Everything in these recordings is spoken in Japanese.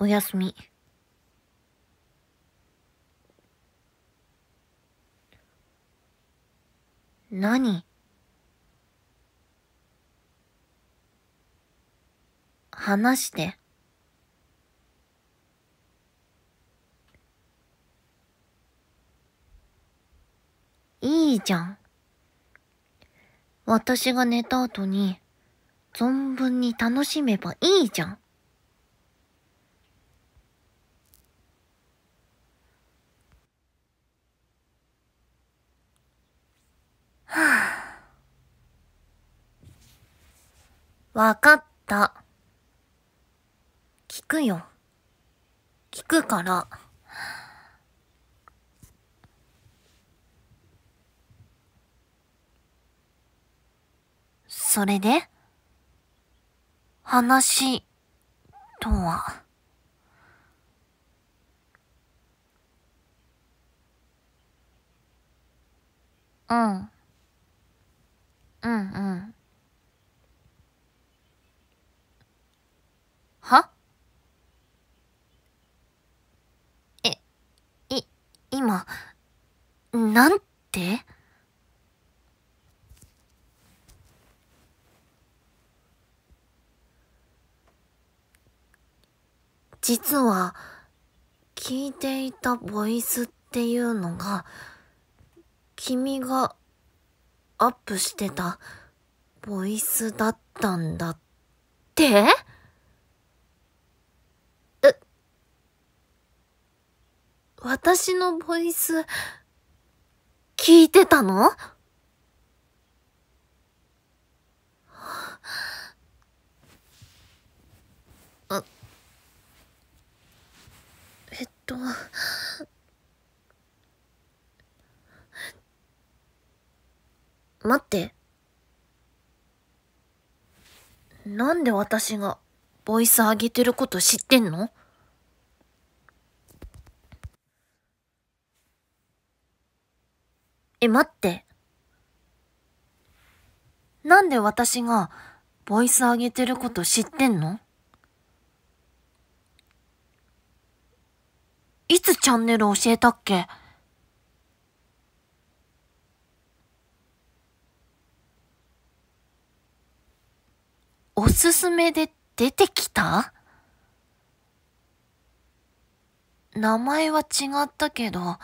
おやすみ。何話して。いいじゃん。私が寝た後に、存分に楽しめばいいじゃん。はあ、わかった。聞くよ。聞くから。それで話とは。うん。うんうん。はえ、い、今、なんて実は、聞いていたボイスっていうのが、君がアップしてたボイスだったんだってえ、私のボイス、聞いてたのと待ってなんで私がボイス上げてること知ってんのえ、待って。なんで私がボイス上げてること知ってんのつチャンネル教えたっけおすすめで出てきた名前は違ったけど、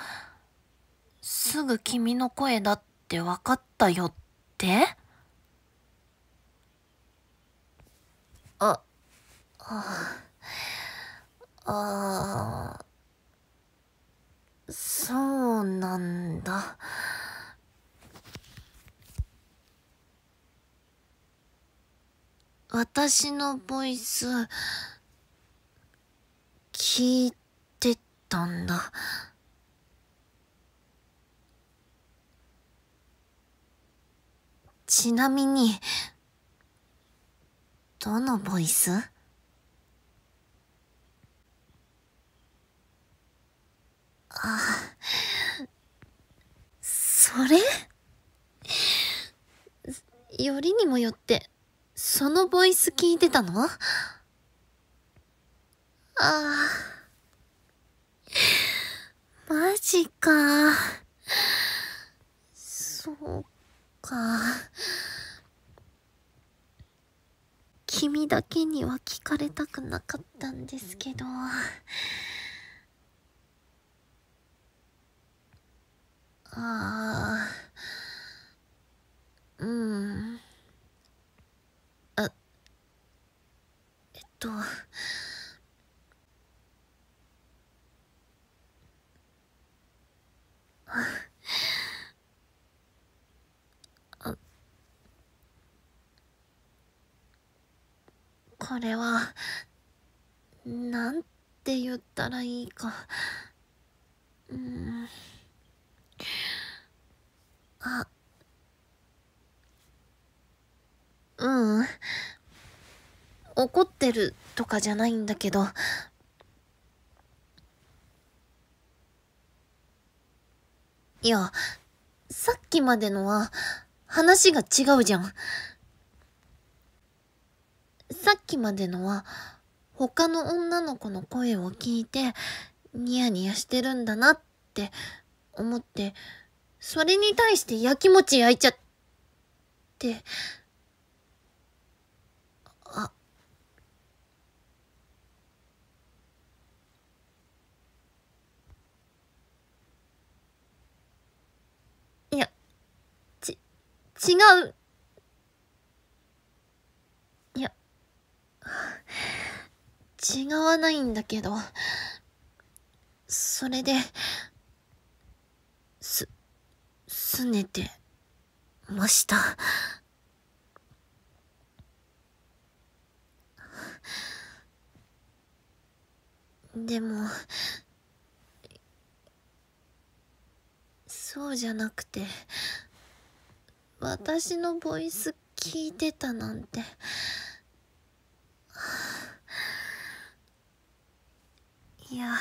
すぐ君の声だって分かったよってあ、あ、あ、そうなんだ。私のボイス、聞いてたんだ。ちなみに、どのボイスあ、それよりにもよって、そのボイス聞いてたのああ。マジか。そうか。君だけには聞かれたくなかったんですけど。ああうんあえっとあこれはなんて言ったらいいかうんあううん怒ってるとかじゃないんだけどいやさっきまでのは話が違うじゃんさっきまでのは他の女の子の声を聞いてニヤニヤしてるんだなって思ってそれに対してやきもち焼いちゃって、あ、いや、ち、違う。いや、違わないんだけど、それで、すねてました。でも、そうじゃなくて、私のボイス聞いてたなんて。いや。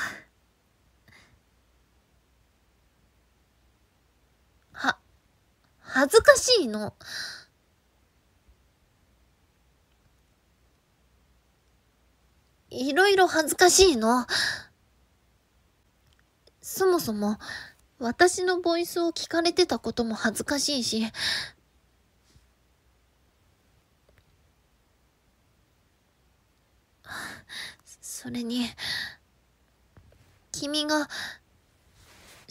恥ずかしいの。いろいろ恥ずかしいの。そもそも、私のボイスを聞かれてたことも恥ずかしいし、それに、君が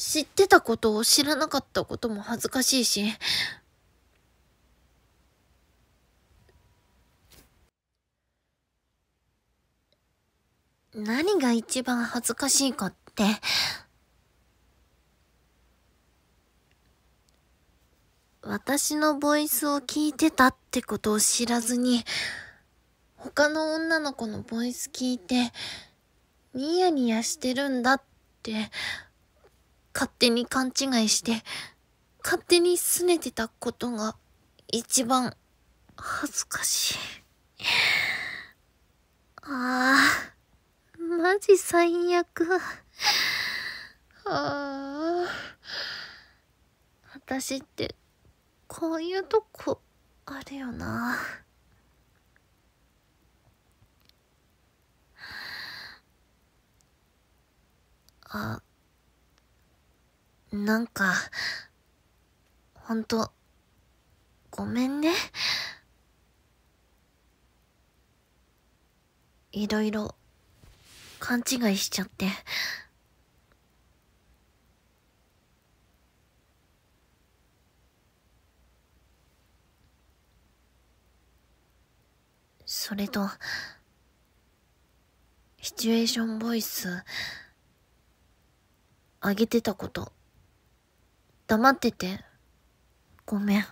知ってたことを知らなかったことも恥ずかしいし、何が一番恥ずかしいかって、私のボイスを聞いてたってことを知らずに、他の女の子のボイス聞いて、ニヤニヤしてるんだって、勝手に勘違いして勝手に拗ねてたことが一番恥ずかしいああマジ最悪ああ私ってこういうとこあるよなあなんか、ほんと、ごめんね。いろいろ、勘違いしちゃって。それと、シチュエーションボイス、上げてたこと。黙ってて。ごめん。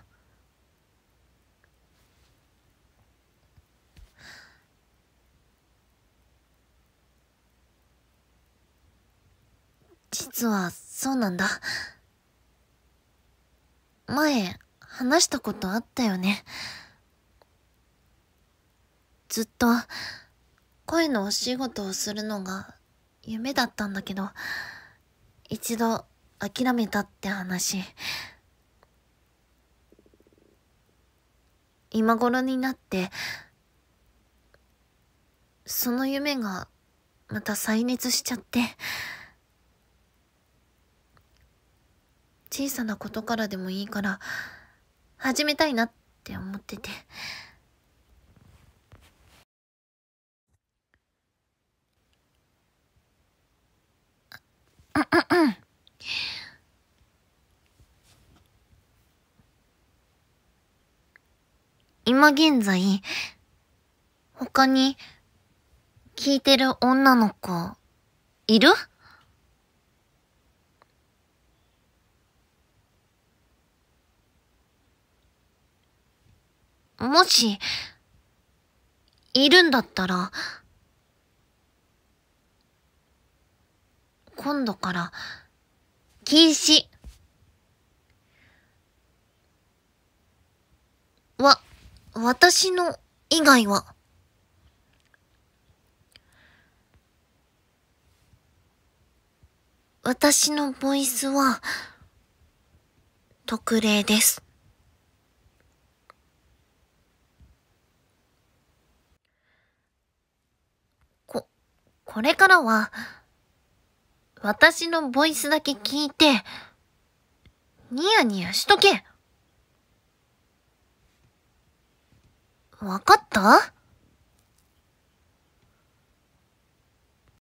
実は、そうなんだ。前、話したことあったよね。ずっと、声のお仕事をするのが夢だったんだけど、一度諦めたって話。今頃になって、その夢がまた再熱しちゃって、小さなことからでもいいから、始めたいなって思ってて。今現在、他に、聞いてる女の子、いるもし、いるんだったら、今度から、禁止。私の以外は。私のボイスは、特例です。こ、これからは、私のボイスだけ聞いて、ニヤニヤしとけわかった